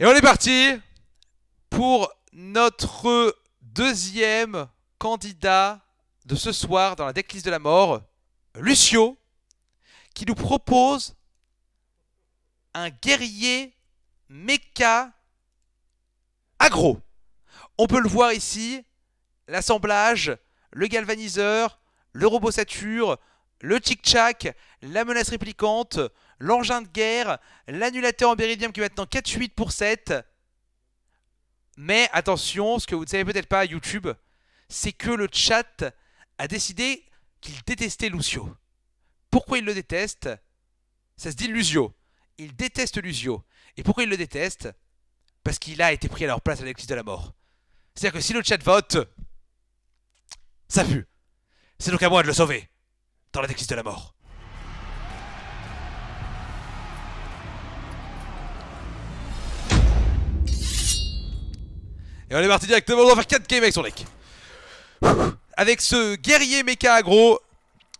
Et on est parti pour notre deuxième candidat de ce soir dans la déclise de la mort, Lucio, qui nous propose un guerrier méca agro. On peut le voir ici, l'assemblage, le galvaniseur, le robot sature, le tic-tac, la menace réplicante, l'engin de guerre, l'annulateur en béridium qui est maintenant 4-8 pour 7. Mais attention, ce que vous ne savez peut-être pas à YouTube, c'est que le chat a décidé qu'il détestait Lucio. Pourquoi il le déteste Ça se dit Lucio. Il déteste Lucio. Et pourquoi il le déteste Parce qu'il a été pris à leur place à l'église de la mort. C'est-à-dire que si le chat vote, ça pue. C'est donc à moi de le sauver dans la de la mort. Et on est parti directement, on va faire 4 k avec son deck. Avec ce guerrier méca aggro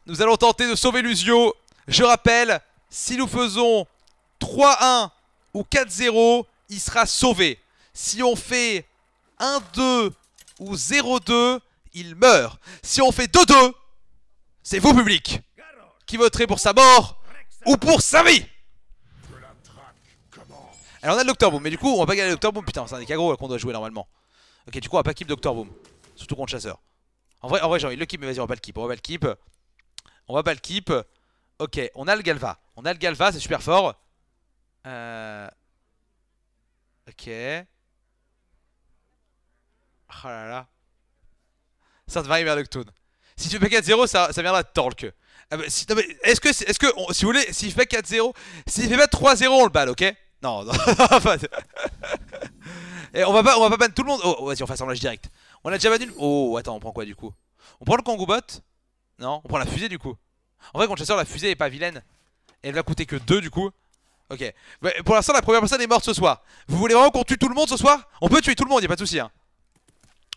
nous allons tenter de sauver Lusio. Je rappelle, si nous faisons 3-1 ou 4-0, il sera sauvé. Si on fait 1-2 ou 0-2, il meurt. Si on fait 2-2, c'est vous public qui voterez pour sa mort ou pour sa vie. Alors on a le Boom, mais du coup on va pas gagner le Boom, putain c'est un aggro qu'on doit jouer normalement. Ok, du coup, on va pas keep Doctor Boom. Surtout contre Chasseur. En vrai, en vrai j'ai envie de le keep, mais vas-y, on va pas le keep. On va pas le keep. On va pas le keep. Ok, on a le Galva. On a le Galva, c'est super fort. Euh... Ok. Oh là là. Ça te va le Noctoon. Si tu fais 4-0, ça, ça viendra de Torque. euh, si, est-ce que, est-ce que si vous voulez, s'il fait 4-0, s'il fait pas 3-0, on le balle, ok non, non, Et on va pas, on va pas ban tout le monde. Oh, vas-y, on fait assemblage direct. On a déjà ban une. Oh, attends, on prend quoi du coup On prend le bot Non, on prend la fusée du coup. En vrai, contre chasseur, la fusée est pas vilaine. elle va coûter que 2 du coup. Ok. pour l'instant, la première personne est morte ce soir. Vous voulez vraiment qu'on tue tout le monde ce soir On peut tuer tout le monde, y'a pas de souci. Hein.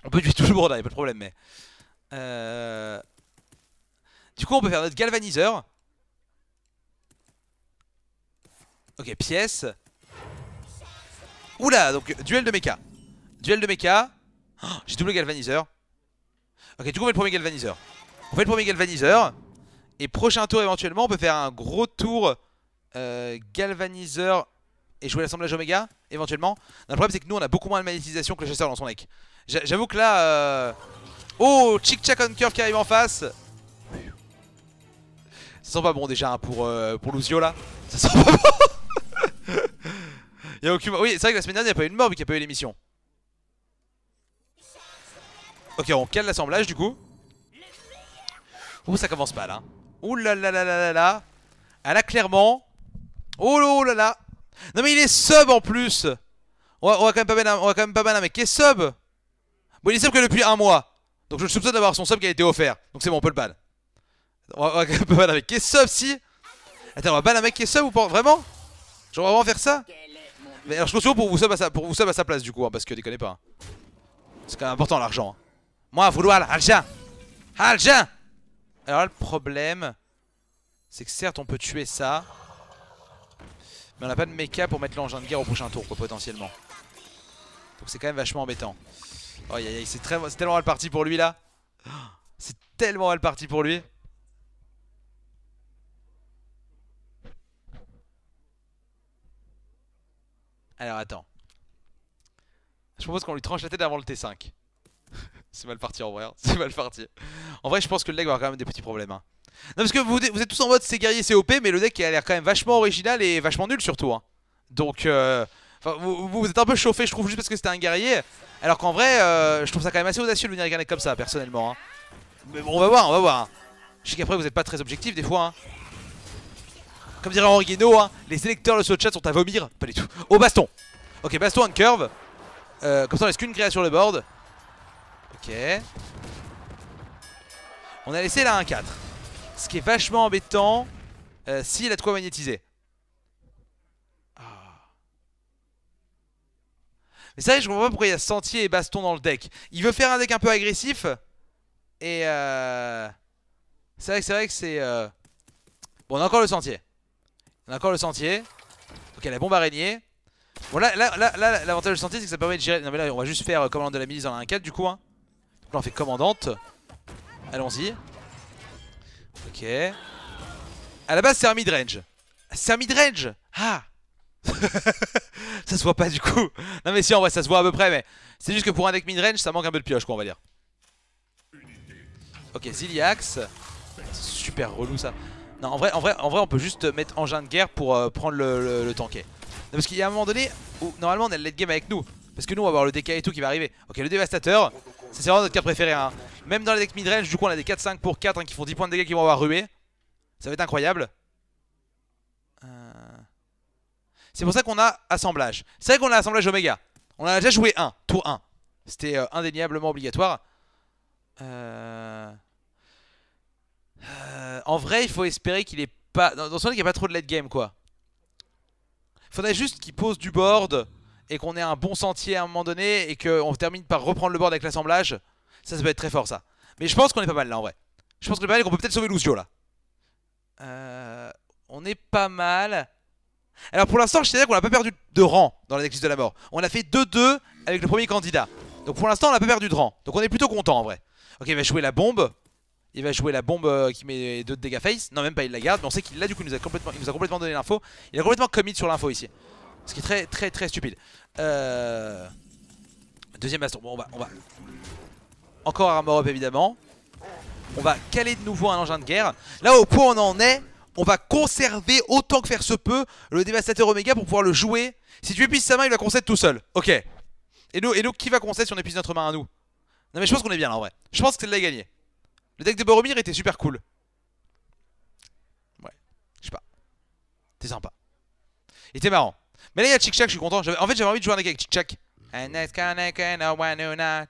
On peut tuer tout le monde, hein, y'a pas de problème, mais. Euh... Du coup, on peut faire notre galvaniseur. Ok, pièce. Oula, donc duel de mecha. Duel de mecha. Oh, j'ai double galvaniseur. Ok, du coup, on fait le premier galvaniseur. On fait le premier galvaniseur. Et prochain tour, éventuellement, on peut faire un gros tour euh, galvaniseur et jouer l'assemblage Omega, éventuellement. le problème, c'est que nous, on a beaucoup moins de magnétisation que le chasseur dans son deck. J'avoue que là. Euh, oh, Chick Chak on qui arrive en face. Ça sent pas bon déjà hein, pour, euh, pour Luzio là. Ça sent pas bon. Il y a aucune... Oui, c'est vrai que la semaine dernière, il n'y a pas eu de mort vu qu'il a pas eu l'émission. Ok, on cale l'assemblage du coup. Oh, ça commence pas là. Hein. Ouh là là là là là là. Elle ah a clairement. Oh, oh là là Non, mais il est sub en plus. On va, quand même pas mal un, mec qui est sub. Bon, il est sub que depuis un mois. Donc je le soupçonne d'avoir son sub qui a été offert. Donc c'est bon, on peut le ban. On va, quand même pas mal un mec qui est sub si. Attends, on va ban un mec qui est sub ou pas Vraiment Genre, on vraiment faire ça mais je me pour vous bah, pour vous sub à sa place du coup, hein, parce que déconnez pas. Hein. C'est quand même important l'argent. Hein. Moi, vouloir l'argent Alja Alors là, le problème, c'est que certes, on peut tuer ça. Mais on a pas de mecha pour mettre l'engin de guerre au prochain tour, potentiellement. Donc c'est quand même vachement embêtant. Oh, c'est tellement mal parti pour lui là. C'est tellement mal parti pour lui. Alors attends. Je propose qu'on lui tranche la tête avant le T5. c'est mal parti en vrai, hein. c'est mal parti. En vrai, je pense que le deck va avoir quand même des petits problèmes. Hein. Non, parce que vous, êtes tous en mode c'est guerrier, c'est OP, mais le deck a l'air quand même vachement original et vachement nul surtout. Hein. Donc, euh, vous, vous, êtes un peu chauffé, je trouve, juste parce que c'était un guerrier. Alors qu'en vrai, euh, je trouve ça quand même assez audacieux de venir regarder comme ça, personnellement. Mais bon, on va voir, on va voir. Je sais qu'après, vous n'êtes pas très objectif des fois. Comme dirait Henri Guénaud, hein, les électeurs de ce chat sont à vomir. Pas du tout. Au baston. Ok, baston and curve. Euh, comme ça, on laisse qu'une créa sur le board. Ok. On a laissé la 1 4. Ce qui est vachement embêtant euh, s'il a de quoi magnétiser. Ah. c'est Mais ça, je comprends pas pourquoi il y a Sentier et Baston dans le deck. Il veut faire un deck un peu agressif. Et euh... c'est vrai c'est vrai que c'est... Euh... Bon, on a encore le Sentier. On a encore le sentier. Ok, la bombe araignée. Bon, là, l'avantage là, là, du sentier, c'est que ça permet de gérer. Non, mais là, on va juste faire commande de la milice dans la 1-4 du coup. Hein. Donc là, on fait commandante. Allons-y. Ok. À la base, c'est un range C'est un range Ah Ça se voit pas du coup. Non, mais si, en vrai, ça se voit à peu près, mais c'est juste que pour un deck midrange, ça manque un peu de pioche, quoi, on va dire. Ok, Ziliax. Super relou ça. Non, en vrai, en, vrai, en vrai, on peut juste mettre engin de guerre pour euh, prendre le, le, parce qu'il y a un moment donné où normalement on a le late game avec nous. Parce que nous on va avoir le DK et tout qui va arriver. Ok, le dévastateur, c'est vraiment notre cas préféré. Hein. Même dans les decks midrange, du coup on a des 4-5 pour 4 hein, qui font 10 points de dégâts qui vont avoir rué. Ça va être incroyable. Euh, c'est pour ça qu'on a assemblage. C'est vrai qu'on a assemblage Omega. On a déjà joué un, tour 1. C'était euh, indéniablement obligatoire. Euh. Euh, en vrai, il faut espérer qu'il est pas. Dans, ce il n'y a pas trop de late game quoi. Faudrait juste qu'il pose du board et qu'on ait un bon sentier à un moment donné et qu'on termine par reprendre le board avec l'assemblage. Ça, ça peut être très fort ça. Mais je pense qu'on est pas mal là en vrai. Je pense qu'on pas mal qu'on peut peut-être sauver Lucio là. Euh, on est pas mal. Alors pour l'instant, je dire qu'on a pas perdu de rang dans la de la mort. On a fait 2-2 avec le premier candidat. Donc pour l'instant, on a pas perdu de rang. Donc on est plutôt content en vrai. Ok, il va jouer la bombe. Il va jouer la bombe euh, qui met deux dégâts face. Non, même pas, il la garde. Mais on sait qu'il l'a, du coup, nous a complètement, il nous a complètement donné l'info. Il a complètement commit sur l'info ici. Ce qui est très, très, très stupide. Euh, deuxième baston. Bon, on va, Encore armor up, évidemment. On va caler de nouveau un engin de guerre. Là, au point on en est, on va conserver autant que faire se peut le dévastateur Omega pour pouvoir le jouer. Si tu épuises sa main, il va concède tout seul. Ok. Et nous, et qui va concéder si on épuise notre main à nous Non, mais je pense qu'on est bien là en vrai. Je pense que l'a gagné. Le deck de Boromir était super cool. Ouais, je sais pas. T'es sympa. Il était marrant. Mais là, il y a chick je suis content. En fait, j'avais envie de jouer un deck avec Chick-Chack.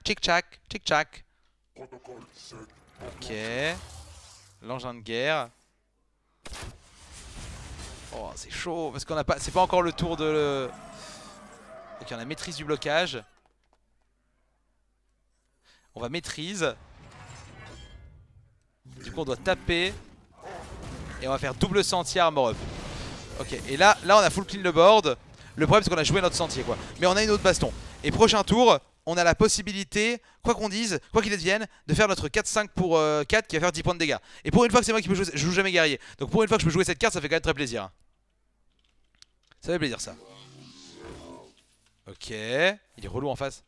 Chick-Chack, Chick-Chack. Ok. L'engin de guerre. Oh, c'est chaud parce qu'on a pas. C'est pas encore le tour de. Le... Ok, on a maîtrise du blocage. On va maîtrise on doit taper et on va faire double sentier armor up. Ok, et là, là on a full clean le board. Le problème c'est qu'on a joué notre sentier quoi. Mais on a une autre baston. Et prochain tour, on a la possibilité, quoi qu'on dise, quoi qu'il advienne, de faire notre 4-5 pour 4 euh, qui va faire 10 points de dégâts. Et pour une fois que c'est moi qui peux jouer, je joue jamais guerrier. Donc pour une fois que je peux jouer cette carte, ça fait quand même très plaisir. Hein. Ça fait plaisir ça. Ok, il est relou en face.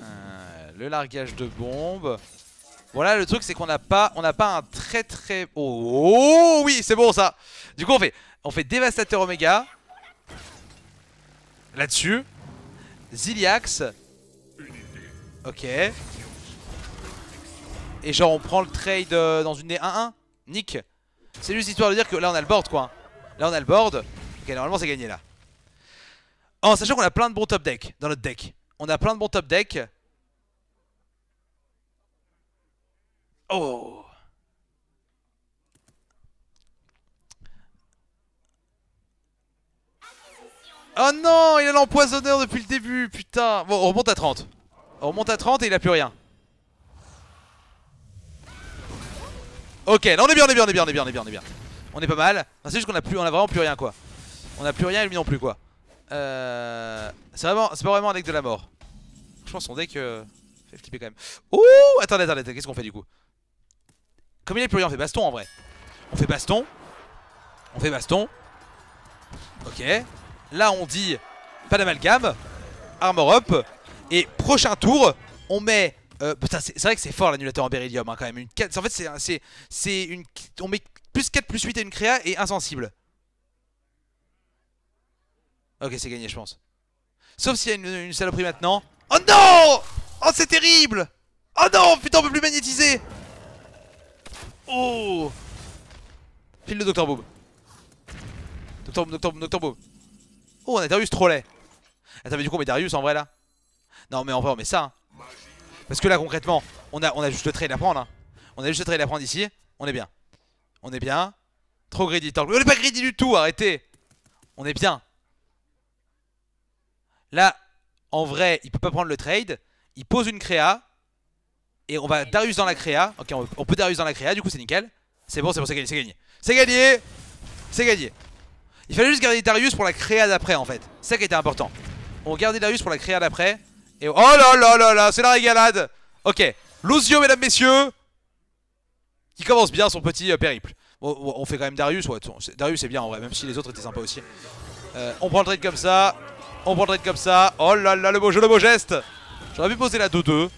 Euh, le largage de bombe. Voilà, le truc, c'est qu'on n'a pas, on a pas un très très... Oh, oui, c'est bon ça Du coup, on fait, on fait Dévastateur Omega. Là-dessus. Ziliax. Ok. Et genre, on prend le trade euh, dans une 1-1. Nick. C'est juste histoire de dire que là, on a le board, quoi. Là, on a le board. Ok, normalement, c'est gagné, là. En sachant qu'on a plein de bons top deck dans notre deck. On a plein de bons top deck Oh Oh non, il a l'empoisonneur depuis le début, putain Bon, on remonte à 30. On remonte à 30 et il a plus rien. Ok, là on est bien, on est bien, on est bien, on est bien, on est bien. On est pas mal. c'est juste qu'on a, plus, on a vraiment plus rien quoi. On a plus rien et lui non plus quoi. Euh, c'est vraiment... pas vraiment un deck de la mort. Franchement, son deck euh... fait flipper quand même. Ouh Attendez, attendez, qu'est-ce qu'on fait du coup Comme il est plus rien, on fait baston en vrai. On fait baston. On fait baston. Ok. Là, on dit pas d'amalgame. Armor up. Et prochain tour, on met euh, c'est vrai que c'est fort l'annulateur en beryllium hein, quand même. Une en fait, c'est, on met plus 4 plus 8 à une créa et insensible. Ok, c'est gagné, je pense. Sauf s'il y a une, saloperie maintenant. Oh non Oh, c'est terrible Oh non Putain, on peut plus magnétiser Oh File le Docteur Boob Docteur Boob Docteur Docteur Oh, on a Darius trop laid. Attends, mais du coup, on met Darius en vrai là Non, mais en vrai, on met ça. Hein. Parce que là, concrètement, on a, on a juste le trade à prendre. Hein. On a juste le trade à prendre ici. On est bien. On est bien. Trop greedy. On est pas greedy du tout, arrêtez. On est bien. Là, en vrai, il peut pas prendre le trade. Il pose une créa. Et on va Darius dans la créa. Ok, on peut Darius dans la créa, du coup c'est nickel. C'est bon, c'est bon, c'est gagné, c'est gagné. C'est gagné C'est gagné. Il fallait juste garder Darius pour la créa d'après en fait. C'est ça qui était important. On gardait Darius pour la créa d'après. Et oh là là là là, c'est la régalade Ok, Lozio mesdames, messieurs Qui commence bien son petit euh, périple. on fait quand même Darius, ouais, Darius c'est bien en vrai, même si les autres étaient sympas aussi. Euh, on prend le trade comme ça, on trade comme ça. Oh là là, le beau jeu, le beau geste. J'aurais pu poser la 2-2.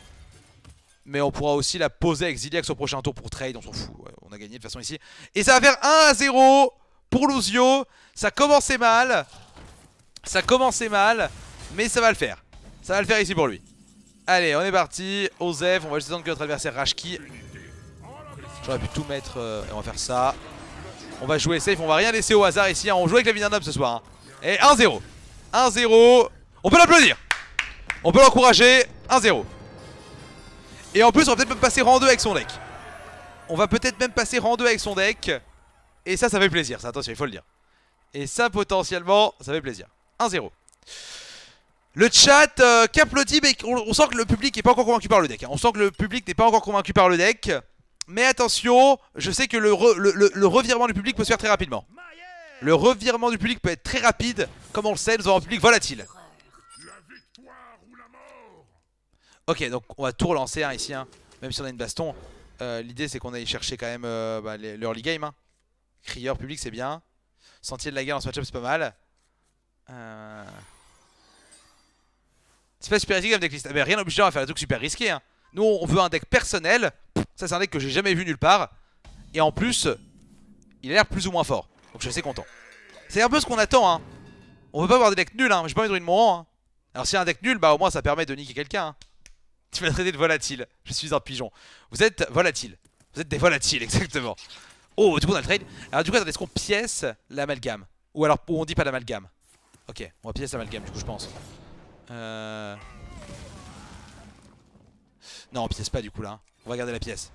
Mais on pourra aussi la poser avec Ziliax au prochain tour pour trade. On s'en fout. on a gagné de toute façon ici. Et ça va faire 1 0 pour Luzio. Ça commençait mal. Ça commençait mal. Mais ça va le faire. Ça va le faire ici pour lui. Allez, on est parti. Ozef, on va juste attendre que notre adversaire Rashki. J'aurais pu tout mettre. Euh, et on va faire ça. On va jouer safe. On va rien laisser au hasard ici. Hein. On joue avec la vie ce soir. Hein. Et 1-0. 1-0. On peut l'applaudir. On peut l'encourager. 1-0. Et en plus, on va peut-être même passer rang 2 avec son deck. On va peut-être même passer rang 2 avec son deck. Et ça, ça fait plaisir. Ça, attention, il faut le dire. Et ça, potentiellement, ça fait plaisir. 1-0. Le chat euh, mais on, sent que le public n'est pas encore convaincu par le deck. Hein. On sent que le public n'est pas encore convaincu par le deck. Mais attention, je sais que le revirement du public peut se faire très rapidement. Le revirement du public peut être très rapide. Comme on le sait, nous avons un public volatile. Ok, donc on va tout relancer hein, ici. Hein. Même si on a une baston, euh, l'idée c'est qu'on aille chercher quand même euh, bah, l'early game. Hein. Crieur public, c'est bien. Sentier de la guerre en ce matchup c'est pas mal. C'est pas super risqué comme decklist. Mais rien on à faire un truc super risqué. Nous, on veut un deck personnel. Ça, c'est un deck que j'ai jamais vu nulle part. Et en plus, il a l'air plus ou moins fort. Donc je suis assez content. C'est un peu ce qu'on attend. Hein. On veut pas avoir des decks nuls. Hein. J'ai pas envie de ruiner mon rang. Hein. Alors si un deck nul, bah au moins ça permet de niquer quelqu'un. Hein. Tu vas traité de volatile. Je suis un pigeon. Vous êtes volatile. Vous êtes des volatiles, exactement. Oh, du coup on a le trade. Alors du coup, attendez, est-ce qu'on pièce l'amalgame Ou alors on dit pas l'amalgame Ok, on va pièce l'amalgame du coup, je pense. Euh... Non, on pièce pas du coup là. Hein. On va garder la pièce.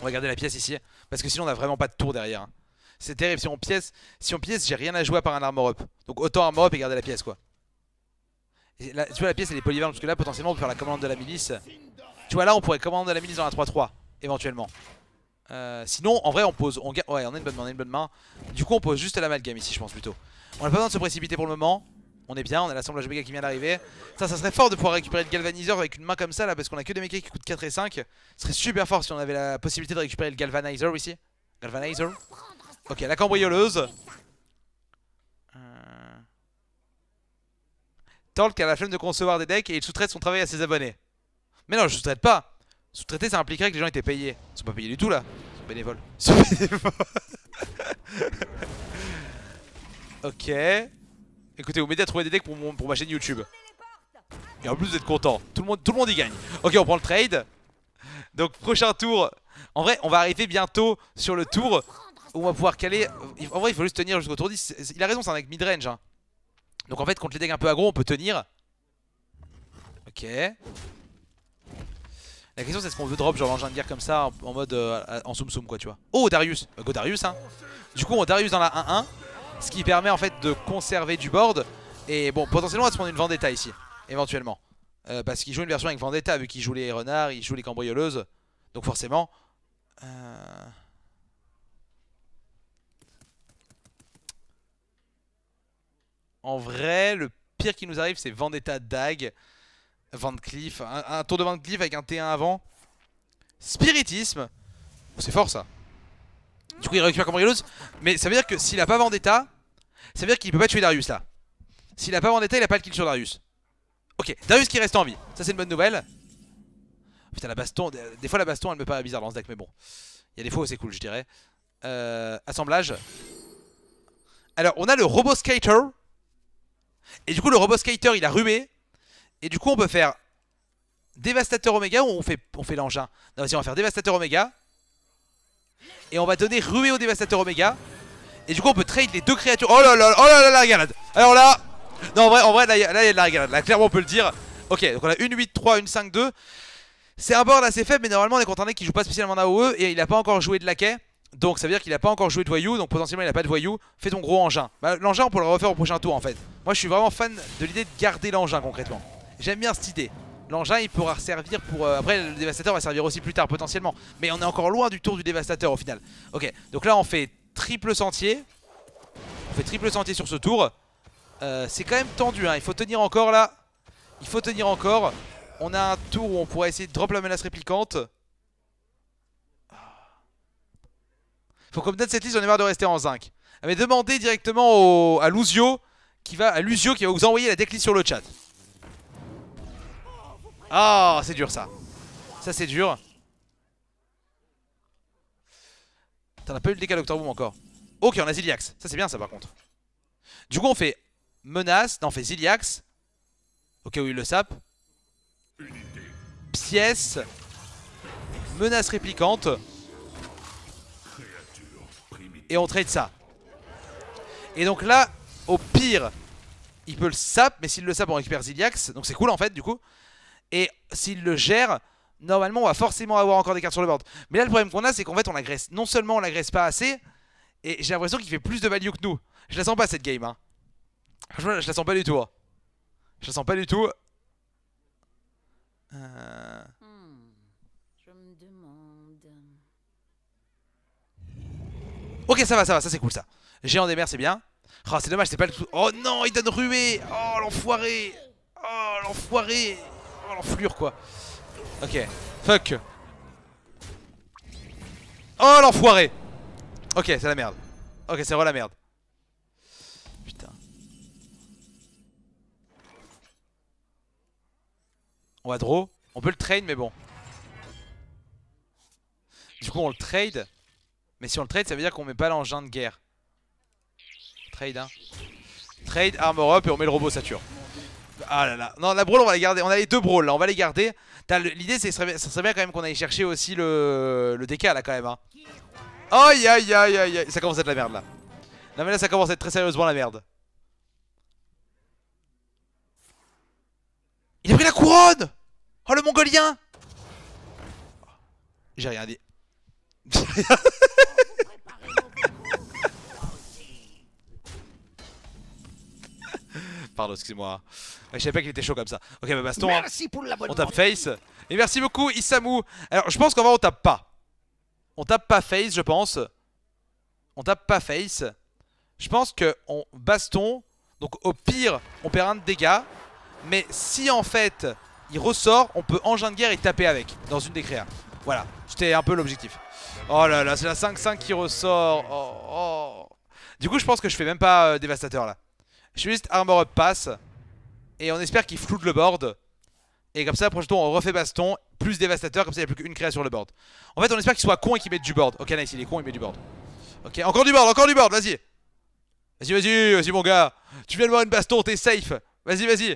On va garder la pièce ici. Parce que sinon, on a vraiment pas de tour derrière. Hein. C'est terrible. Si on pièce, si on pièce, j'ai rien à jouer à part un armor up. Donc autant armor up et garder la pièce quoi. tu vois la pièce elle est polyvalente parce que là potentiellement on peut faire la commande de la milice. Tu vois là on pourrait commander la milice dans la 3-3 éventuellement. Euh, sinon en vrai on pose, on, ouais on a une bonne main, on a une bonne main. Du coup on pose juste l'amalgame ici je pense plutôt. On n'a pas besoin de se précipiter pour le moment. On est bien, on a l'assemblage méga qui vient d'arriver. Ça, ça serait fort de pouvoir récupérer le galvaniseur avec une main comme ça là parce qu'on a que des méga qui coûtent 4 et 5. Ce serait super fort si on avait la possibilité de récupérer le galvanizer ici. Galvanizer Ok, la cambrioleuse. Euh. Talk a la flemme de concevoir des decks et il sous-traite son travail à ses abonnés. Mais non, je sous-traite pas. Sous-traiter, ça impliquerait que les gens étaient payés. Ils sont pas payés du tout là. Ils sont bénévoles. Ils bénévoles. ok. Écoutez, vous m'aidez à trouver des decks pour, pour ma chaîne YouTube. Et en plus, vous êtes content. Tout le monde, tout le monde y gagne. Ok, on prend le trade. Donc, prochain tour. En vrai, on va arriver bientôt sur le tour on va pouvoir caler. Euh, en vrai, il faut juste tenir jusqu'au tour 10. Il a raison, c'est un deck midrange. Hein. Donc en fait, contre les decks un peu aggro, on peut tenir. Ok. La question c'est ce qu'on veut drop genre l'engin de guerre comme ça en, mode euh, en soum soum quoi tu vois Oh Darius euh, Go Darius hein Du coup on Darius dans la 1-1 Ce qui permet en fait de conserver du board Et bon potentiellement on va se prendre une Vendetta ici Éventuellement Parce qu'il joue une version avec Vendetta vu qu'il joue les renards, il joue les cambrioleuses Donc forcément euh... En vrai, le pire qui nous arrive, c'est Vendetta Dag, Vendcliffe un, tour de Vendcliffe avec un T1 avant. Spiritisme, c'est fort ça. Du coup, il récupère Cambrilos, mais ça veut dire que s'il a pas Vendetta, ça veut dire qu'il peut pas tuer Darius là. S'il a pas Vendetta, il a pas le kill sur Darius. Ok, Darius qui reste en vie, ça c'est une bonne nouvelle. Putain, la baston, des fois la baston elle me paraît bizarre dans ce deck, mais bon. Il y a des fois où c'est cool, je dirais. Euh, assemblage. Alors, on a le robot skater et du coup, le robot skater, il a rué. Et du coup, on peut faire dévastateur oméga ou on fait, on fait l'engin Non, vas-y, on va faire dévastateur oméga. Et on va donner rué au dévastateur oméga. Et du coup, on peut trade les deux créatures. Oh là là, oh là là, la régalade. Alors là, non, en vrai, en vrai là, il y a la régalade. Là, clairement, on peut le dire. Ok, donc on a une 8-3, une 5-2. C'est un board assez faible, mais normalement, on est contre un mec qui joue pas spécialement en AOE et il a pas encore joué de la laquais. Donc ça veut dire qu'il n'a pas encore joué de voyou, donc potentiellement il a pas de voyou. Fais ton gros engin. Bah, l'engin on peut le refaire au prochain tour en fait. Moi je suis vraiment fan de l'idée de garder l'engin concrètement. J'aime bien cette idée. L'engin il pourra servir pour... Euh, après le dévastateur va servir aussi plus tard potentiellement. Mais on est encore loin du tour du dévastateur au final. Ok, donc là on fait triple sentier. On fait triple sentier sur ce tour. Euh, c'est quand même tendu, hein. il faut tenir encore là. Il faut tenir encore. On a un tour où on pourrait essayer de drop la menace réplicante. Faut qu'on cette liste, j'en ai marre de rester en zinc. Ah, mais demandez directement au, à Luzio qui va à qui va vous envoyer la decklist sur le chat. Ah, oh, c'est dur ça. Ça c'est dur. T'en as pas eu le décal Boom encore. Ok, on a Ziliax. Ça c'est bien ça par contre. Du coup, on fait menace, non, on fait Ziliax. ok oui où le sape. Pièce. Menace réplicante et on trade ça. Et donc là, au pire, il peut le sap, mais s'il le sap, on récupère Ziliax. Donc c'est cool en fait, du coup. Et s'il le gère, normalement, on va forcément avoir encore des cartes sur le board. Mais là, le problème qu'on a, c'est qu'en fait, on l'agresse. Non seulement on l'agresse pas assez, et j'ai l'impression qu'il fait plus de value que nous. Je la sens pas cette game. Hein. Franchement, je la sens pas du tout. Hein. Je la sens pas du tout. Euh... Ok, ça va, ça va, ça c'est cool ça. Géant des mers, c'est bien. Oh, c'est dommage, c'est pas le tout. Oh non, il donne ruée. Oh, l'enfoiré. Oh, l'enfoiré. Oh, l'enflure quoi. Ok, fuck. Oh, l'enfoiré. Ok, c'est la merde. Ok, c'est vraiment la merde. Putain. On va draw. On peut le trade, mais bon. Du coup, on le trade. Mais si on le trade, ça veut dire qu'on met pas l'engin de guerre. Trade, hein. Trade, armor up et on met le robot Saturne. Ah là là. Non, la brawl, on va les garder. On a les deux brawls là, on va les garder. L'idée, c'est ça serait bien quand même qu'on aille chercher aussi le, le DK là quand même. Hein. Aïe aïe aïe aïe aïe. Ça commence à être la merde là. Non, mais là, ça commence à être très sérieusement la merde. Il a pris la couronne Oh le mongolien J'ai rien dit. pardon, excuse-moi. Je savais pas qu'il était chaud comme ça. Ok, bah baston. On tape face. Et merci beaucoup, Isamu. Alors, je pense qu'en vrai, on tape pas. On tape pas face, je pense. On tape pas face. Je pense que on baston. Donc, au pire, on perd un de dégâts. Mais si en fait, il ressort, on peut engin de guerre et taper avec dans une des créas. Voilà, c'était un peu l'objectif. Oh là là, c'est la 5-5 qui ressort. Oh, oh. Du coup, je pense que je fais même pas euh, dévastateur là. Je suis juste armor up pass. Et on espère qu'il floute le board. Et comme ça, prochain tour, on refait baston, plus dévastateur, comme ça, il n'y a plus qu'une créa sur le board. En fait, on espère qu'il soit con et qu'il mette du board. Ok, nice, il est con, il met du board. Ok, encore du board, encore du board, vas-y. Vas-y, vas-y, vas-y, mon gars. Tu viens de voir une baston, t'es safe. Vas-y, vas-y.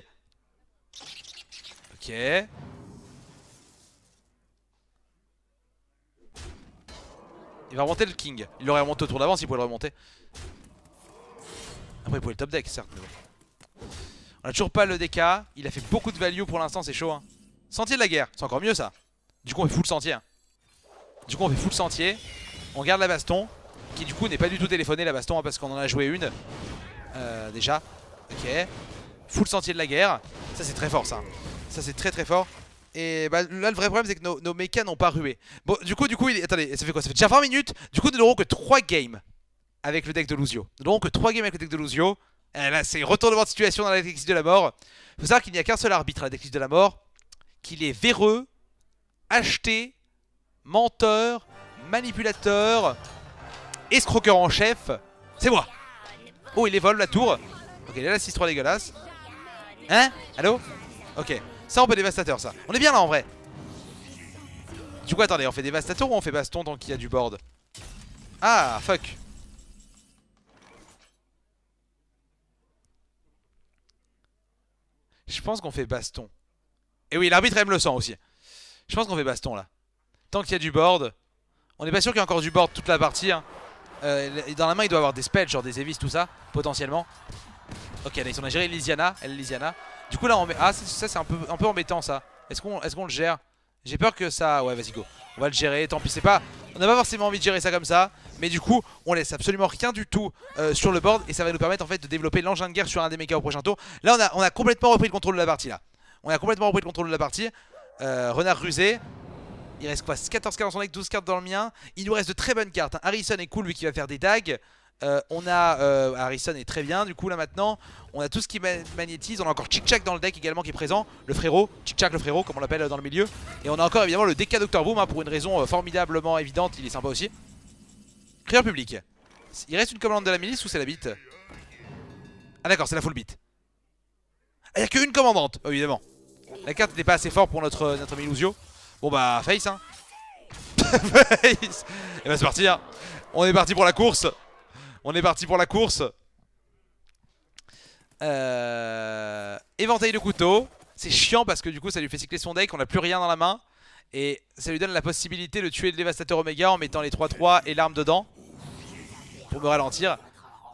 Ok. Il va remonter le king. Il aurait remonté au tour d'avant s'il pourrait le remonter. Après, il pouvait le top deck, certes. On a toujours pas le DK. Il a fait beaucoup de value pour l'instant, c'est chaud. Hein. Sentier de la guerre, c'est encore mieux ça. Du coup, on fait full sentier. Hein. Du coup, on fait full sentier. On garde la baston, qui du coup n'est pas du tout téléphoné la baston hein, parce qu'on en a joué une. Euh, déjà. Ok. Full sentier de la guerre. Ça, c'est très fort ça. Ça, c'est très très fort. Et bah, là le vrai problème c'est que nos, nos n'ont pas rué Bon du coup du coup il... Attendez ça fait quoi Ça fait déjà 20 minutes Du coup nous n'aurons que 3 games avec le deck de Luzio. Donc 3 games avec le deck de Luzio. Euh, là, c'est retournement de situation dans la decklist de la mort. faut savoir qu'il n'y a qu'un seul arbitre à la decklist de la mort. Qu'il est véreux, acheté, menteur, manipulateur, escroqueur en chef. C'est moi Oh, il évolue la tour. Ok, il a la 6-3 dégueulasse. Hein Allô Ok. Ça, on peut dévastateur, ça. On est bien là, en vrai. Du coup, attendez, on fait dévastateur ou on fait baston tant qu'il y a du board Ah, fuck. Je pense qu'on fait baston. Et oui, l'arbitre aime le sang aussi. Je pense qu'on fait baston là. Tant qu'il y a du board. On n'est pas sûr qu'il y a encore du board toute la partie. Hein. Euh, dans la main, il doit avoir des spells, genre des évis tout ça, potentiellement. Ok, là, ils ont géré l'Isiana, Elle l'Isiana. Du coup, là, on met. Ah, ça, c'est un peu, embêtant ça. Est-ce qu'on est le gère J'ai peur que ça. Ouais, vas-y, go on va le gérer, tant pis c'est pas... On n'a pas forcément envie de gérer ça comme ça, mais du coup on laisse absolument rien du tout euh, sur le board et ça va nous permettre en fait de développer l'engin de guerre sur un des mechas au prochain tour. Là on a, on a complètement repris le contrôle de la partie là. On a complètement repris le contrôle de la partie. Euh, renard rusé, il reste quoi 14 cartes dans son deck, 12 cartes dans le mien. Il nous reste de très bonnes cartes. Hein. Harrison est cool, lui qui va faire des tags. Euh, on a euh, Harrison est très bien du coup là maintenant on a tout ce qui magnétise on a encore Chic dans le deck également qui est présent le frérot Chic le frérot comme on l'appelle euh, dans le milieu et on a encore évidemment le DK Doctor Boom hein, pour une raison formidablement évidente il est sympa aussi Crieur public il reste une commande de la milice ou c'est la bite ah d'accord c'est la full bite ah a qu'une commandante oh, évidemment la carte n'était pas assez forte pour notre, notre Milusio bon bah face hein et eh bah ben, c'est parti hein. on est parti pour la course on est parti pour la course. Euh, éventail de couteau. C'est chiant parce que du coup ça lui fait cycler son deck, on n'a plus rien dans la main. Et ça lui donne la possibilité de tuer le dévastateur Omega en mettant les 3-3 et l'arme dedans. Pour me ralentir.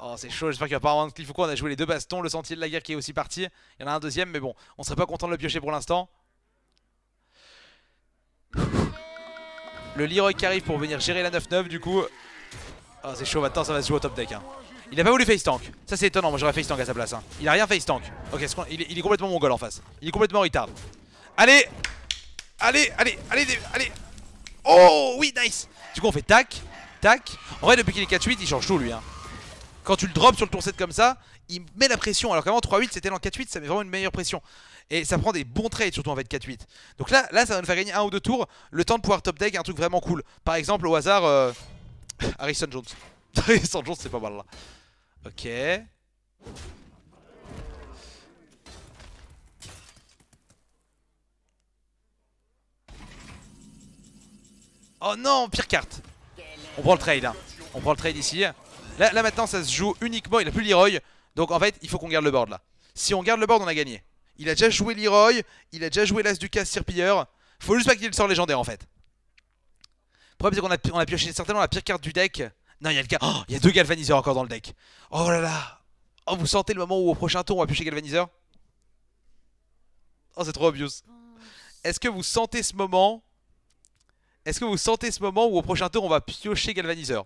Oh c'est chaud, j'espère qu'il va pas avoir cliff quoi. On a joué les deux bastons, le sentier de la guerre qui est aussi parti. Il y en a un deuxième mais bon, on serait pas content de le piocher pour l'instant. Le Leroy qui arrive pour venir gérer la 9-9 du coup Oh, c'est chaud, maintenant ça va se jouer au top deck. Hein. Il a pas voulu face tank. Ça, c'est étonnant. Moi, j'aurais face tank à sa place. Hein. Il a rien face tank. Ok, il, est, il, est, complètement mongol en face. Il est complètement retard. Allez Allez, allez, allez, allez Oh, oui, nice Du coup, on fait tac, tac. En vrai, depuis qu'il est 4-8, il change tout lui. Hein. Quand tu le drops sur le tour 7 comme ça, il met la pression. Alors qu'avant, 3-8, c'était en 4-8, ça met vraiment une meilleure pression. Et ça prend des bons trades, surtout en fait 4-8. Donc là, là, ça va nous faire gagner un ou deux tours, le temps de pouvoir top deck un truc vraiment cool. Par exemple, au hasard. Euh Harrison Jones. Harrison Jones, c'est pas mal là. Ok. Oh non, pire carte. On prend le trade. là hein. On prend le trade ici. Là, maintenant, ça se joue uniquement. Il a plus Leroy. Donc en fait, il faut qu'on garde le board là. Si on garde le board, on a gagné. Il a déjà joué Leroy. Il a déjà joué l'As du cas Sirpilleur. Faut juste pas qu'il ait le sort légendaire en fait problème c'est qu'on a, on a pioché certainement la pire carte du deck. Non, il y a le cas. Oh, il y a deux galvaniseurs encore dans le deck. Oh là là. Oh, vous sentez le moment où au prochain tour on va piocher galvaniseur Oh, c'est trop obvious. Est-ce que vous sentez ce moment Est-ce que vous sentez ce moment où au prochain tour on va piocher galvaniseur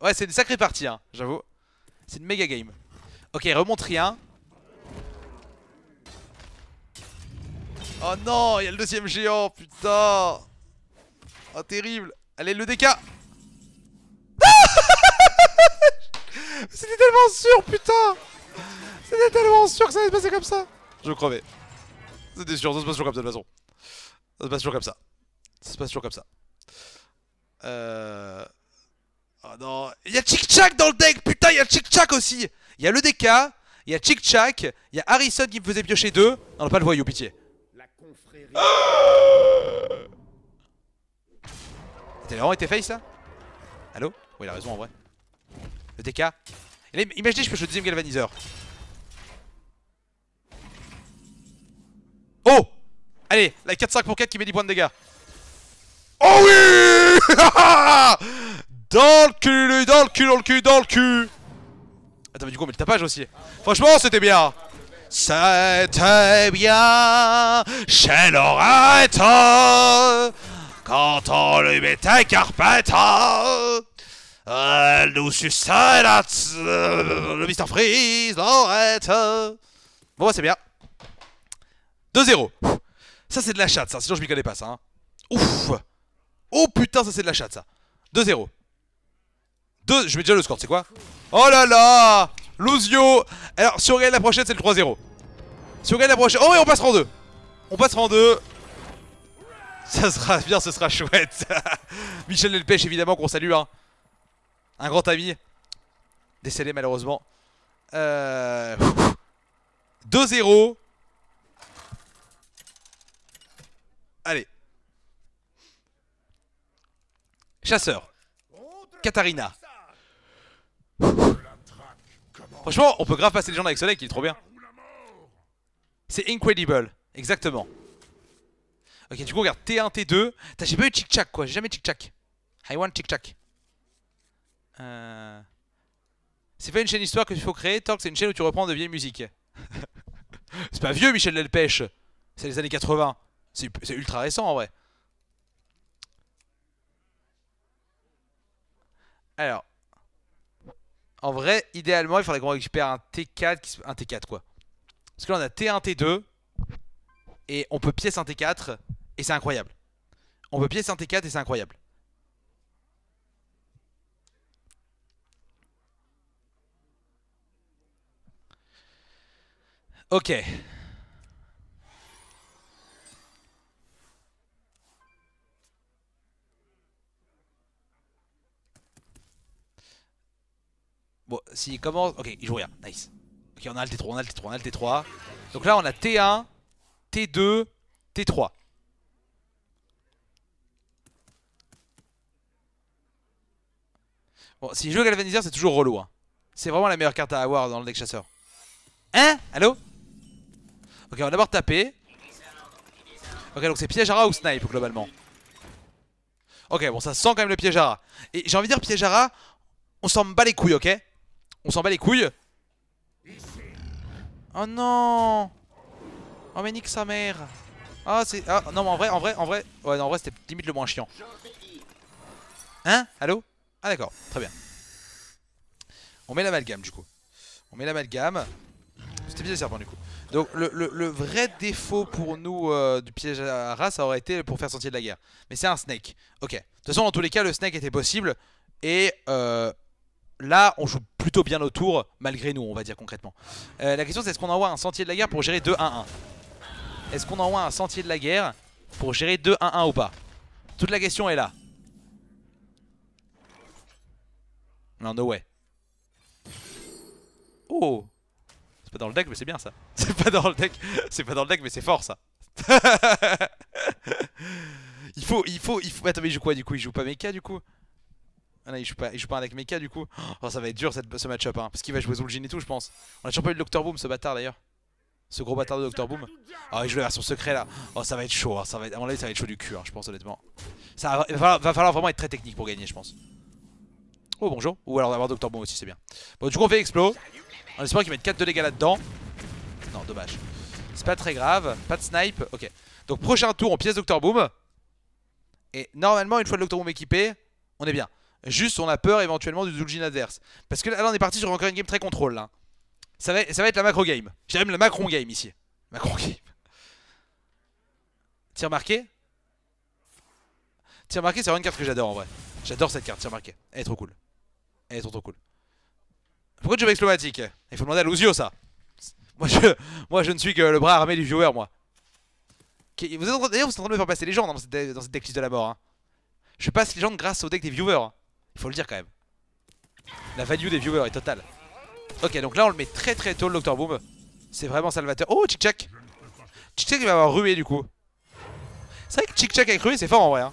Ouais, c'est une sacrée partie, hein, j'avoue. C'est une méga game. Ok, remonte rien. Oh non, il y a le deuxième géant, putain Oh, terrible Allez, le DK C'était tellement sûr, putain C'était tellement sûr que ça allait se passer comme ça Je crevais. C'était sûr, ça se passe toujours comme ça de toute façon. Ça se passe toujours comme ça. Ça se passe toujours comme ça. Euh... Oh non. Il y a Chick Chak dans le deck, putain, il y a Chick Chak aussi. Il y a le DK, il y a Chick Chak, il y a Harrison qui me faisait piocher deux. On Non, pas le voyou, pitié. La confrérie. T'as vraiment été face là Allo Oui, il a raison en vrai. Le DK. imaginez, je pêche le deuxième galvaniseur. Oh Allez, la 4-5 pour 4 qui met 10 points de dégâts. Oh oui Dans le cul, dans le cul, dans le cul, dans le cul Attends, mais du coup, mais le tapage aussi. Franchement, c'était bien. C'était bien chez quand on lui mettait ah, elle nous suçait la euh, le Mr Freeze, l'orette. Bon, bah, c'est bien. 2-0. Ça, c'est de la chatte, ça. Sinon, je m'y connais pas, ça. Hein. Ouf. Oh putain, ça, c'est de la chatte, ça. 2-0. 2... Je mets déjà le score, c'est quoi Oh là là Lusio Alors, si on gagne la prochaine, c'est le 3-0. Si on gagne la prochaine... Oh, et on passera en 2 On passera en 2 ça sera bien, ce sera chouette. Michel Delpech, évidemment, qu'on salue. Hein. Un grand ami. Décédé, malheureusement. 2-0. Euh, Allez. Chasseur. Katarina. Franchement, on peut grave passer les gens avec Soleil qui est trop bien. C'est incredible. Exactement. Ok, du coup, regarde, T1, T2. J'ai pas eu tic-tac quoi, j'ai jamais tic-tac. I want tic-tac. Euh, c'est pas une chaîne histoire que tu faut créer, tant que c'est une chaîne où tu reprends de vieilles musiques. c'est pas vieux, Michel Lelpèche. C'est les années 80. C'est ultra récent en vrai. Alors, en vrai, idéalement, il faudrait qu'on récupère un T4, un T4 quoi. Parce que là, on a T1, T2, et on peut pièce un T4 et c'est incroyable. On peut pièce en T4 et c'est incroyable. Ok. Bon, s'il commence... Ok, il joue rien. Nice. Ok, on a le T3, on a le T3, on a le T3. Donc là, on a T1, T2, T3. Bon, si je joue Galvanizer, c'est toujours relou. Hein. C'est vraiment la meilleure carte à avoir dans le deck chasseur. Hein Allô Ok, on va d'abord taper. Ok, donc c'est piège à ou snipe globalement. Ok, bon, ça sent quand même le piège à Et j'ai envie de dire piège à on s'en bat les couilles, ok On s'en bat les couilles. Oh non Oh mais nique sa mère oh, c'est... Ah non mais en vrai, en vrai, en vrai... Ouais en vrai c'était limite le moins chiant. Hein Allô ah d'accord, très bien. On met l'amalgame du coup. On met l'amalgame. C'était bien le serpent du coup. Donc le, vrai défaut pour nous euh, du piège à race ça aurait été pour faire sentier de la guerre. Mais c'est un snake. Ok. De toute façon, dans tous les cas, le snake était possible. Et euh, là, on joue plutôt bien autour, malgré nous, on va dire concrètement. Euh, la question c'est est-ce qu'on envoie un sentier de la guerre pour gérer 2-1-1 Est-ce qu'on envoie un sentier de la guerre pour gérer 2-1-1 ou pas Toute la question est là. Non, no way. Oh C'est pas dans le deck, mais c'est bien ça. C'est pas dans le deck, c'est pas dans le deck, mais c'est fort ça. il faut, il faut, il faut. Attends, mais il joue quoi du coup Il joue pas mecha du coup ah non, il joue pas, il joue pas un deck mecha du coup. Oh, ça va être dur cette, ce match-up, hein, parce qu'il va jouer Zul'jin et tout, je pense. On a toujours pas eu le Docteur Boom, ce bâtard d'ailleurs. Ce gros bâtard de Docteur Boom. Oh, il joue la version secret là. Oh, ça va être chaud. Hein, ça va être, mon avis, ça va être chaud du cul, hein, je pense, honnêtement. Ça va, falloir, vraiment être très technique pour gagner, je pense. Oh bonjour. Ou alors d'avoir Docteur Boom aussi, c'est bien. Bon, du coup, on fait Explo. En espérant qu'il mette 4 de dégâts là-dedans. Non, dommage. C'est pas très grave. Pas de snipe. Ok. Donc, prochain tour, on pièce Docteur Boom. Et normalement, une fois le Docteur Boom équipé, on est bien. Juste, on a peur éventuellement du Zul'jin adverse. Parce que là, on est parti sur encore une game très contrôle. Ça, va, ça va être la macro game. J'ai même la Macron game ici. Macron game. Tire marqué Tire marqué, c'est vraiment une carte que j'adore en vrai. J'adore cette carte, tire marqué. Elle est trop cool. Elles sont trop cool. Pourquoi tu joues avec Slomatic Il faut demander à Lousio ça. Moi je, moi je ne suis que le bras armé du viewer moi. d'ailleurs vous êtes en train de me faire passer les gens dans cette, dans cette decklist de la mort. Hein. Je passe les gens grâce au deck des viewers. Hein. Il faut le dire quand même. La value des viewers est totale. Ok donc là on le met très très tôt le Doctor Boom. C'est vraiment salvateur. Oh Chick Chack Chick Chack il va avoir rué du coup. C'est vrai que Chick Chack avec rué c'est fort en vrai. Hein.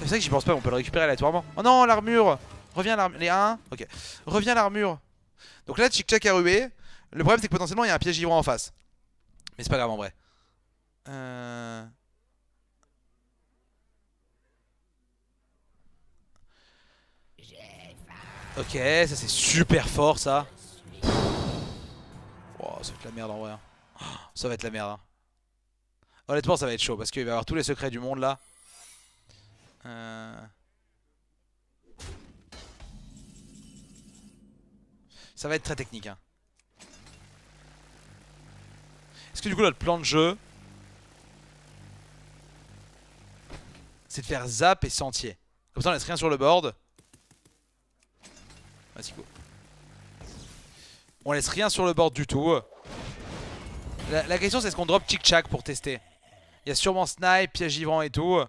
C'est vrai que j'y pense pas, on peut le récupérer aléatoirement. Oh non l'armure Reviens l'armure. Les 1, ok. Reviens l'armure. Donc là, Chic Chak a rué. Le problème, c'est que potentiellement, il y a un piège ivre en face. Mais c'est pas grave en vrai. Euh... Ok, ça c'est super fort ça. Oh ça va être la merde en vrai. Hein. Oh, ça va être la merde. Hein. Honnêtement, ça va être chaud parce qu'il va y avoir tous les secrets du monde là. Euh... Ça va être très technique. Hein. Est-ce que du coup notre plan de jeu, c'est de faire zap et sentier. Comme ça on laisse rien sur le board. Vas-y On laisse rien sur le board du tout. La, question c'est est-ce qu'on drop Chick-Chak pour tester Il y a sûrement snipe, piège givrant et tout.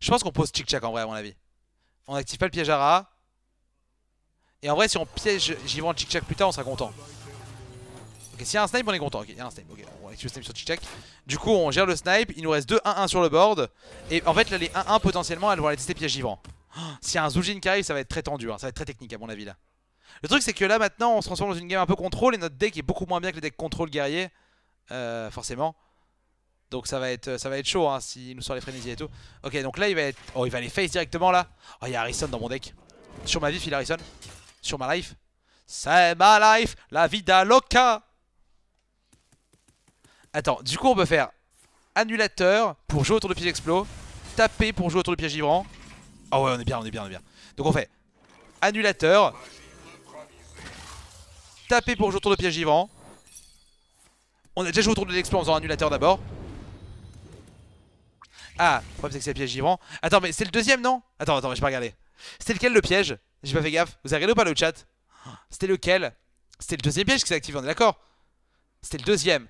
Je pense qu'on pose chickchak en vrai à mon avis. On active pas le piège à rat. Et en vrai, si on piège Givan chic tac plus tard, on sera content. Ok, s'il y a un snipe, on est content. Ok, il y a un snipe. Ok, on active le snipe sur tic tac. Du coup, on gère le snipe. Il nous reste 2-1-1 sur le board. Et en fait, là, les 1-1 potentiellement, elles vont aller tester piège Givan. Si oh, s'il y a un Zujin qui arrive, ça va être très tendu. Hein. Ça va être très technique, à mon avis, là. Le truc, c'est que là, maintenant, on se transforme dans une game un peu contrôle. Et notre deck est beaucoup moins bien que le deck contrôle guerrier. Euh, forcément. Donc ça va être, ça va être chaud hein, s'il nous sort les frénésies et tout. Ok, donc là il va être. Oh, il va les face directement là. Oh, il y a Harrison dans mon deck. Sur ma vie, il Harrison sur ma life. C'est ma life, la vida loca. Attends, du coup on peut faire annulateur pour jouer autour de piège explos, taper pour jouer autour de piège vivant Oh ah ouais, on est bien, on est bien, on est bien. Donc on fait annulateur, taper pour jouer autour de piège vivant On a déjà joué autour de l'explos en faisant annulateur d'abord. Ah, le problème c'est que c'est le piège givrant. Attends, mais c'est le deuxième non Attends, attends, mais je vais pas regarder. C'était lequel le piège j'ai pas fait gaffe. Vous avez regardé ou pas le chat C'était lequel C'était le deuxième piège qui s'est activé, on est d'accord C'était le deuxième.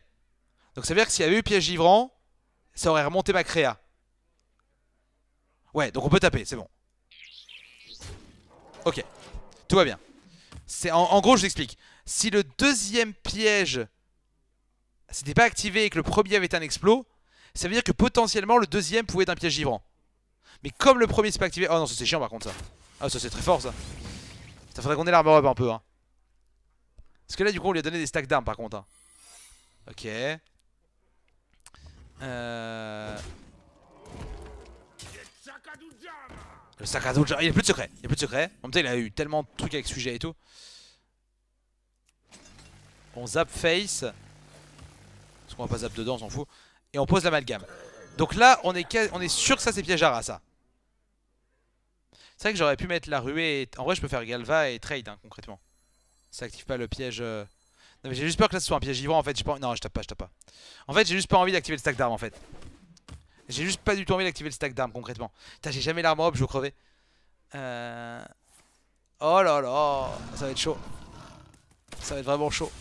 Donc ça veut dire que s'il y avait eu piège givrant, ça aurait remonté ma créa. Ouais, donc on peut taper, c'est bon. Ok, tout va bien. En, en gros, je vous explique. Si le deuxième piège s'était pas activé et que le premier avait un explos, ça veut dire que potentiellement le deuxième pouvait être un piège givrant. Mais comme le premier s'est pas activé... Oh non, c'est chiant par contre ça. Ah ça c'est très fort ça Ça faudrait qu'on ait l'armor up un peu hein. Parce que là du coup on lui a donné des stacks d'armes par contre hein. Ok euh... Le dos. Il n'y a plus de secret Il n'y a plus de secret En même temps il a eu tellement de trucs avec ce sujet et tout On zap face Parce qu'on va pas zap dedans on s'en fout Et on pose l'amalgame Donc là on est, on est sûr que ça c'est piège à ça c'est vrai que j'aurais pu mettre la ruée. En vrai, je peux faire Galva et trade hein, concrètement. Ça active pas le piège. Euh. Non, mais j'ai juste peur que là ce soit un piège vivant. en fait. Non, je tape pas, je tape pas. En fait, j'ai juste pas envie d'activer le stack d'armes en fait. J'ai juste pas du tout envie d'activer le stack d'armes concrètement. Putain, j'ai jamais l'arme hop, je vais crever. Euh. Oh là là, ça va être chaud. Ça va être vraiment chaud.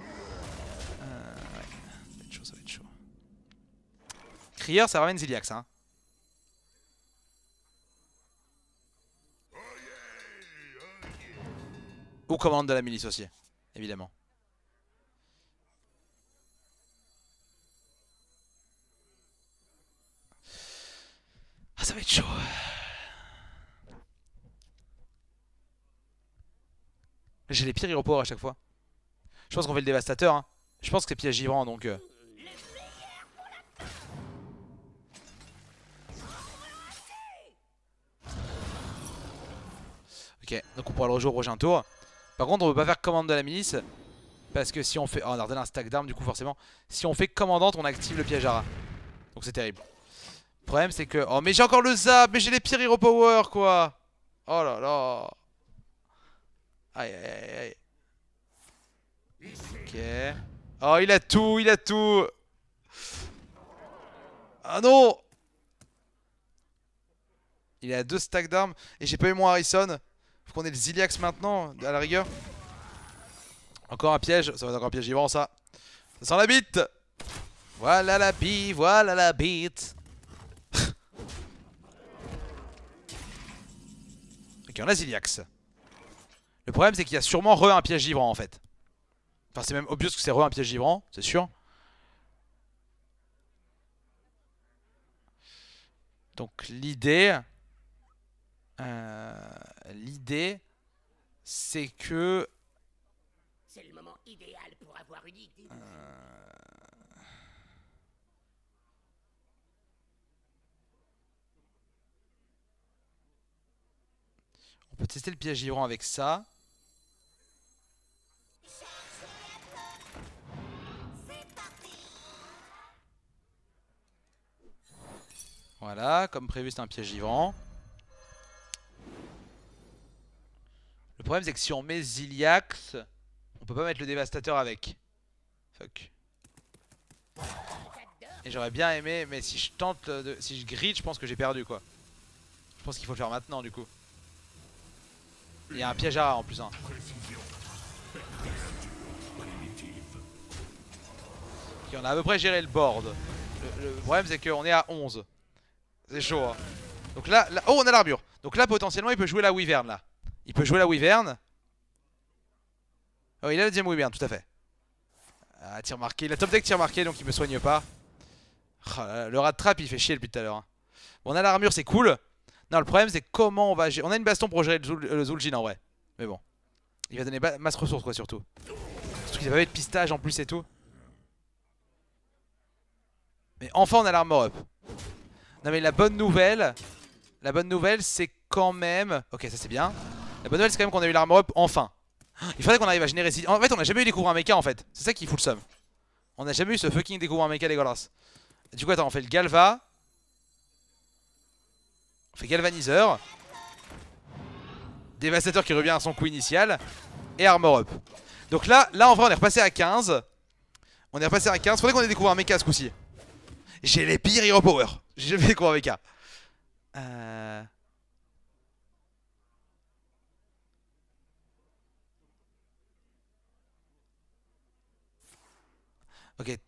Euh, ça va être chaud, ça va être chaud. Crieur, ça ramène Ziliax, hein. Ou commande de la milice aussi, évidemment. Ah, ça va être chaud. J'ai les pires aéroports à chaque fois. Je pense qu'on fait le dévastateur. Hein. Je pense que c'est piège givrant donc. Euh. Ok, donc on pourra le rejouer au prochain tour. Par contre, on peut pas faire commande de la milice. Parce que si on fait... Oh, on a un stack d'armes, du coup, forcément. Si on fait commandante, on active le piège à Donc c'est terrible. Le problème, c'est que... Oh, mais j'ai encore le zap Mais j'ai les pires hero power, quoi Oh là là Aïe, aïe, aïe. Ok. Oh, il a tout, il a tout Ah non Il a deux stacks d'armes et j'ai pas eu mon Harrison. On qu'on ait le Ziliax maintenant, à la rigueur. Encore un piège, ça va être encore un piège vivant ça. Ça sent la bite Voilà la bite, voilà la bite. ok, on a Ziliax. Le problème c'est qu'il y a sûrement re un piège vivant en fait. Enfin c'est même obvious que c'est re un piège vivant, c'est sûr. Donc l'idée, euh, l'idée, c'est que... C'est le moment idéal pour avoir une idée. Euh, on peut tester le piège vivant avec ça. Voilà, comme prévu c'est un piège vivant Le problème c'est que si on met Ziliax, on peut pas mettre le dévastateur avec. Fuck. Et j'aurais bien aimé, mais si je tente, de, si je grid je pense que j'ai perdu quoi. Je pense qu'il faut le faire maintenant du coup. Il y a un piège à rat en plus. Hein. Ok on a à peu près géré le board. Le, problème c'est qu'on est à 11. C'est chaud. Hein. Donc là, là, oh on a l'armure. Donc là potentiellement il peut jouer la wyvern là. Il peut jouer la Wyvern. Oh, il a le deuxième Wyvern, tout à fait. Ah, tir marqué. Il a top deck tir marqué, donc il me soigne pas. Ah, le rat de il fait chier depuis tout à l'heure. Hein. Bon, on a l'armure, c'est cool. Non, le problème, c'est comment on va gérer. On a une baston pour gérer le, euh, Zul'jin en vrai. Mais bon. Il va donner masse ressources, quoi, surtout. Surtout qu'il va pas de pistage en plus et tout. Mais enfin, on a l'armor up. Non, mais la bonne nouvelle, la bonne nouvelle, c'est quand même... Ok, ça c'est bien. La bonne nouvelle c'est quand même qu'on a eu l'armor up enfin Il faudrait qu'on arrive à générer... En fait on a jamais eu découvrir un mecha en fait C'est ça qui fout le somme On a jamais eu ce fucking découvrir un mecha dégueulasse Du coup attends on fait le Galva On fait Galvaniseur Dévastateur qui revient à son coup initial Et armor up Donc là, là en vrai on est repassé à 15 On est repassé à 15 Faudrait qu'on ait découvert un mecha ce coup-ci J'ai les pires hero power J'ai jamais découvert un mecha Euh... Ok.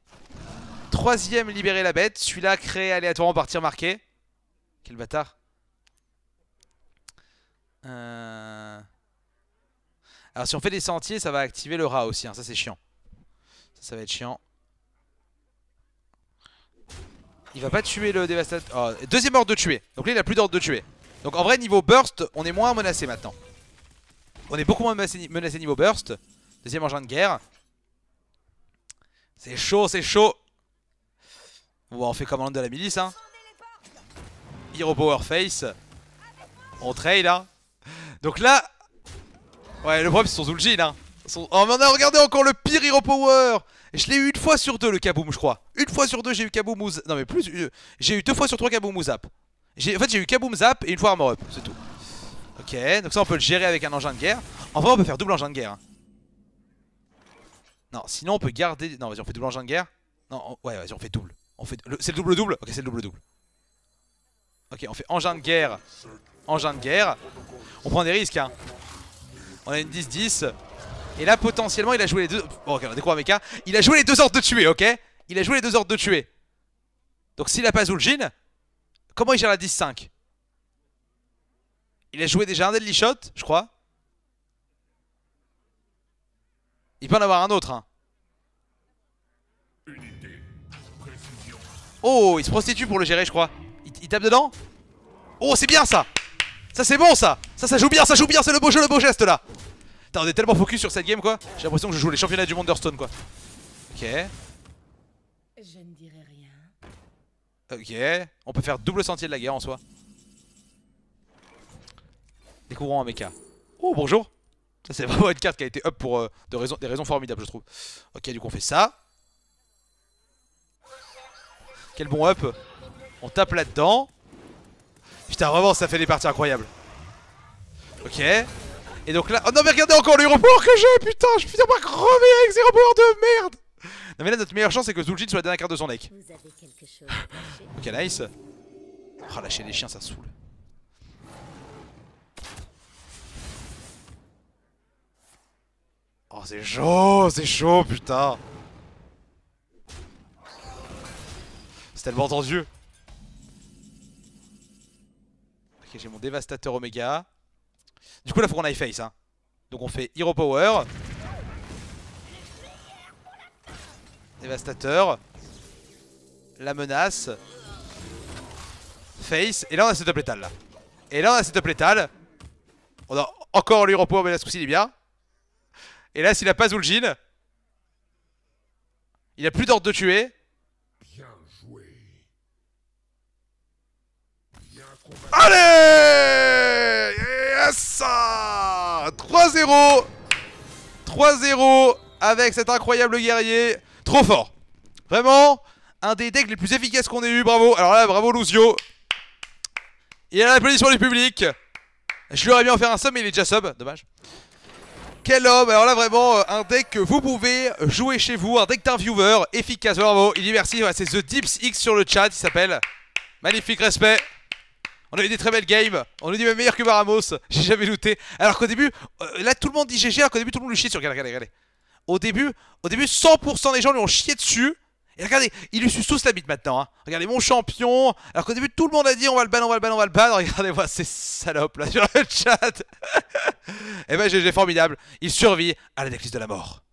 Troisième, libérer la bête. Celui-là, créé aléatoirement partir marqué. Quel bâtard. Euh. Alors si on fait des sentiers, ça va activer le rat aussi. Hein. Ça, c'est chiant. Ça, ça va être chiant. Il va pas tuer le dévastateur. Oh, deuxième ordre de tuer. Donc là, il a plus d'ordre de tuer. Donc en vrai, niveau burst, on est moins menacé maintenant. On est beaucoup moins menacé niveau burst. Deuxième engin de guerre. C'est chaud, c'est chaud. Bon, on fait commande de la milice. Hein. Hero Power Face. On trail Hein. Donc là. Ouais, le problème, c'est son Zul'jin. Hein. Oh, mais on a regardé encore le pire Hero Power. je l'ai eu une fois sur deux, le Kaboom, je crois. Une fois sur deux, j'ai eu Kaboom ou Non, mais plus. Euh, j'ai eu deux fois sur trois Kaboom ou Zap. En fait, j'ai eu Kaboom Zap et une fois Armor Up. C'est tout. Ok, donc ça, on peut le gérer avec un engin de guerre. En vrai, on peut faire double engin de guerre. Hein. Non, sinon on peut garder. Non, vas-y, on fait double engin de guerre. Non, ouais, vas-y, on fait double. On fait... C'est le double-double Ok, c'est le double-double. Ok, on fait engin de guerre. Engin de guerre. On prend des risques, hein. On a une 10-10. Et là, potentiellement, il a joué les deux. Bon, ok, on découvre Mecha. Il a joué les deux ordres de tuer, ok Il a joué les deux ordres de tuer. Donc s'il a pas Zul'jin, comment il gère la 10-5 Il a joué déjà un deadly shot, je crois. Il peut en avoir un autre. Hein. Oh, il se prostitue pour le gérer, je crois. Il, tape dedans Oh, c'est bien ça Ça, c'est bon ça Ça, ça joue bien, ça joue bien, c'est le beau jeu, le beau geste là Putain, on est tellement focus sur cette game quoi. J'ai l'impression que je joue les championnats du monde d'Hearthstone quoi. Ok. Je ne dirai rien. Ok. On peut faire double sentier de la guerre en soi. Découvrons un mecha. Oh, bonjour ça, c'est vraiment une carte qui a été up pour euh, des raisons formidables, je trouve. Ok, du coup, on fait ça. Quel bon up. On tape là-dedans. Putain, vraiment, ça fait des parties incroyables. Ok. Et donc là... Oh non, mais regardez encore le report que j'ai, putain Je finis par crever avec ces Power de merde Non, mais là, notre meilleure chance, c'est que Zul'jin soit la dernière carte de son deck. ok, nice. Oh, lâcher les chiens, ça saoule. Oh, c'est chaud, c'est chaud, putain C'est tellement tendu Ok, j'ai mon dévastateur Omega. Du coup, là, faut qu'on aille face, hein. Donc on fait Hero Power. Dévastateur. La menace. Face. Et là on a setup létal là. Et là on a setup létal. On a encore l'Hero Power mais là ce coup il est bien. Et là, s'il a pas Zul'jin, il a plus d'ordre de tuer. Bien joué. Bien Allez Yes 3-0 3-0 avec cet incroyable guerrier. Trop fort. Vraiment, un des decks les plus efficaces qu'on ait eu. Bravo. Alors là, bravo Luzio Il y a l'applaudissement du public. Je lui aurais bien offert un sub, mais il est déjà sub. Dommage. Quel homme Alors là, vraiment, euh, un deck que vous pouvez jouer chez vous, un deck d'un viewer efficace. Bravo, il dit merci. c'est The X sur le chat, il s'appelle. Magnifique respect. On a eu des très belles games. On a dit même meilleur que Baramos. J'ai jamais douté. Alors qu'au début, euh, là, tout le monde dit GG, alors qu'au début, tout le monde lui chie sur. Regardez, regardez, regardez. Au début, au début 100% des gens lui ont chié dessus. Et regardez, il lui sucent tous la bite maintenant. Hein. Regardez, mon champion. Alors qu'au début, tout le monde a dit on va le ban, on va le ban, on va le ban. Regardez-moi ces salopes là sur le chat. Et eh ben, GG formidable. Il survit à la déclisse de la mort.